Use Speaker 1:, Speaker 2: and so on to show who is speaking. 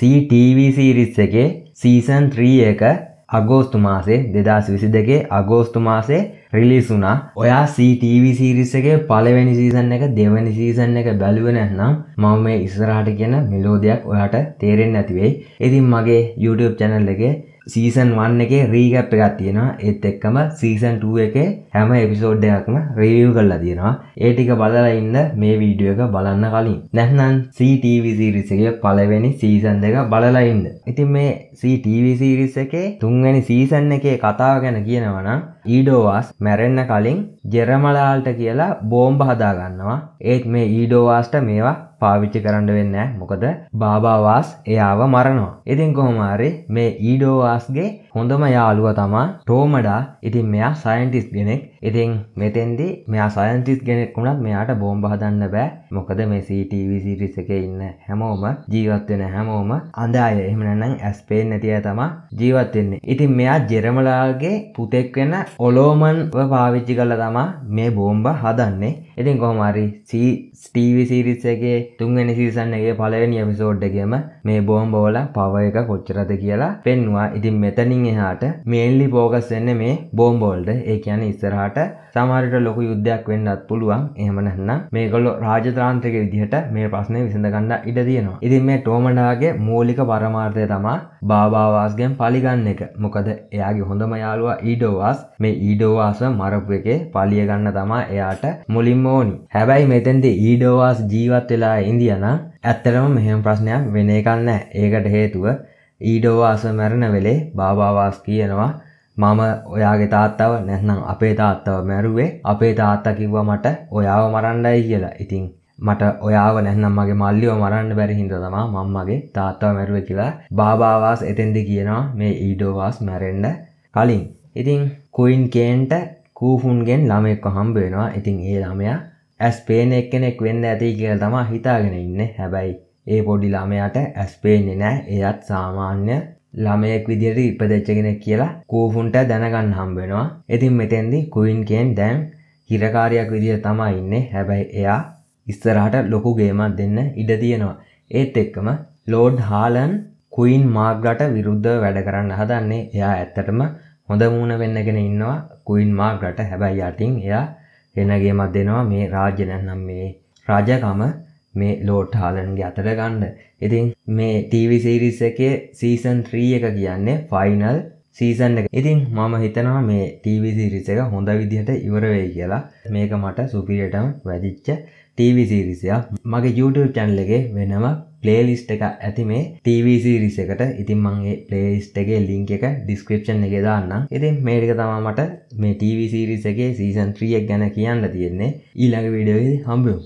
Speaker 1: සීටීවී series එකේ season 3 එක අගෝස්තු මාසේ දෙදස් විසි දෙකේ අගෝස්තු මාසේ රිලිස් වුනා ඔයා සීටීවී සීරිස් එකේ පලවෙනි සීසන් එක දෙවැනි සීසන් එක බැලුවෙන නම් මම මේ ඉස්සරහට කියන මෙලෝදයක් ඔයාට තේරෙන් ඇතිවෙයි ඉතින් මගේ YouTube චැනල් එකේ සීසන් වන්න එක රීගැප් එකත් තියෙනවා ඒත් එක්කම සීසන් 2 එක හැම එපිසෝඩ් එකක්ම රිවියව් කරලා තියෙනවා ඒ ටික බලලා ඉන්න මේ වීඩියෝ එක බලන්න කලින් නැත්නම් CTV series එකේ පළවෙනි සීසන් දෙක බලලා ඉන්න. ඉතින් මේ CTV series එකේ තුන්වෙනි සීසන් එකේ කතාව ගැන කියනවා නම් ඊඩෝවාස් මැරෙන්න කලින් ජෙරමලාල්ට කියලා බෝම්බ හදාගන්නවා. ඒත් මේ ඊඩෝවාස්ට මේවා පාවිච්චි කරන්න වෙන්න මොකද බාබාවාස් එයාව මරනවා. ඉතින් කොහොමහරි මේ ඊඩෝවාස්ගේ හොඳම යාළුව තමා ටෝමඩා ඉතින් මෙයා සයින්ටිස් ගෙනෙක් ඉතින් මෙතෙන්දි මෙයා සයන්තිස් ගෙනෙක් වුණත් මෙයාට බෝම්බ හදන්න බෑ මොකද මේ CTV සිරිස් එකේ ඉන්න හැමෝම ජීවත් වෙන හැමෝම අඳ අය එහෙම නැත්නම් ඇස් පේන්නේ නැති අය තමයි ජීවත් වෙන්නේ. ඉතින් මෙයා ජෙරමලාගේ පුතෙක් වෙන ඔලෝමන්ව පාවිච්චි කරලා තමයි මේ බෝම්බ හදන්නේ. ඉතින් කොහොම හරි CTV සිරිස් එකේ තුන්ගනි සීසන්නගේ පලවෙනි එමිසෝඩ්ඩගේම මේ බෝම් බෝල පව එක කොච්චරද කියලා පෙන්වා ඉතින් මෙතනින් එහාට මේල්ලි පෝගස් වෙන්න මේ බෝම්බෝල්ඩ ඒ කියන ඉස්සරහට සමහරට ලොකු යුද්ධයක් වෙන්නත් පුළුවන් එහෙම නැත්නම් මේගොල්ලෝ රාජතාන්ත්‍රික විදිහට මේ ප්‍රශ්නේ විසඳගන්න ඉඩ තියෙනවා. ඉතින් මේ ටෝමඩාගේ මූලික පරමාර්ථය තමයි බාබාවාස්ගෙන් පලිගන්න එක. මොකද එයාගේ හොඳම යාළුවා ඊඩෝවාස් මේ ඊඩෝවාස්ව මරපු එකේ පලිය ගන්න තමයි එයාට මුලින්ම ඕනි. හැබැයි මෙතෙන්දී ඊඩෝවාස් ජීවත් වෙලා ඉන්දියන ඇත්තරම මෙහෙම ප්‍රශ්නයක් වෙන එකන්න ඒකට හේතුව ඊඩෝවාස මැරණ වෙලේ බාබාවාස් කියනවා මම ඔයාගේ තාත්තව නැත්නම් අපේ තාත්තව මැරුවේ අපේ තාත්තා කිව්වා මට ඔයාව මරණ්ඩයි කියලා ඉතිං මට ඔයාව නැහනම් මගේ මල්ලියෝ මරන්න බැරි හිද තමා මංමගේ තාත්තව මැරුව කියලා බාබාවාස් එතෙන්දි කියනවා මේ ඊඩෝවාස් මැරෙන්ඩ කලින් ඉතිං කුයින් කේන්ට කූහුන්ගෙන් ළමෙක්ව හම්බේෙනවා ඉතිං ඒ ළමයා ඇස් පේන එක්කෙනෙක් වෙන්න ඇති කියල තමා හිතාගෙන ඉන්න හැබැයි ඒ පොඩි ළමයට ඇස් පේන්නේ නෑ එයත් සාමාන්‍ය ළමයෙක් විදියට ඉපදච්චගෙන කියලා කූෆුන්ට දැනගන්න හම්බෙනවා ඉතින් මෙතෙන්දි කුයින්කෙන් දැන් හිරකාරයක් විදිිය තමා ඉන්නේ හැබැයි එයා ඉස්සරහට ලොකු ගේමක් දෙන්න ඉඩ තියෙනවා ඒත් එක්කම ලෝඩ් හාලන් කුයින් මාර්ගට විරුද්ධ වැඩ කරන්න හදන්නේ එයා ඇත්තටම හොඳ මූුණ වෙන්නගෙන ඉන්නවා කුයින් මාර්ගට හැබැයි අටින් එයා වෙනගේ මත් දෙනවා මේ රාජ්‍ය නැන්නම් මේ රාජකම මේ ලෝට් හාලන්ගේ අතර ගණ්ඩ ඉතින් මේ ටීවිසිරිස් එක සීසන් ත්‍රී එක කියන්නේ ෆයිනල් සීසන් එක ඉතින් මම හිතනවා මේ ටීවිසිරිස එක හොඳ විදිහට ඉවරවෙයි කියලා මේක මට සුපිරිටම් වැදිච්ච ටීවිසිරිසියක් මගේ YouTube චැන්ල එක වෙනම ප්ලේලිස්ට එක ඇති මේ TVසිරිස එකට ඉතින් මංගේ ප්ලේස්ටගේ ලිංක එක ඩිස්ක්‍රපෂන් එක දාන්න ඉතින් මේක තමා මට මේ TVසිරිස එකගේ සීසන් ත්‍රියක් ගැන කියන්න තියෙන්නේ ඊළඟ විඩියෝෙ හම්බියෝ